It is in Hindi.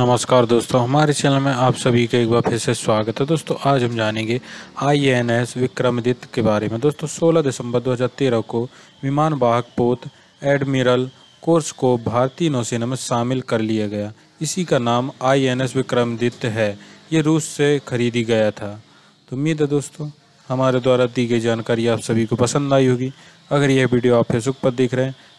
नमस्कार दोस्तों हमारे चैनल में आप सभी का एक बार फिर से स्वागत है दोस्तों आज हम जानेंगे आई एन एस विक्रमादित्य के बारे में दोस्तों 16 दिसंबर 2013 को विमान वाहक पोत एडमिरल कोर्स को भारतीय नौसेना में शामिल कर लिया गया इसी का नाम आई एन एस विक्रमादित्य है ये रूस से खरीदी गया था तो उम्मीद है दोस्तों हमारे द्वारा दी गई जानकारी आप सभी को पसंद आई होगी अगर यह वीडियो आप फेसबुक पर देख रहे हैं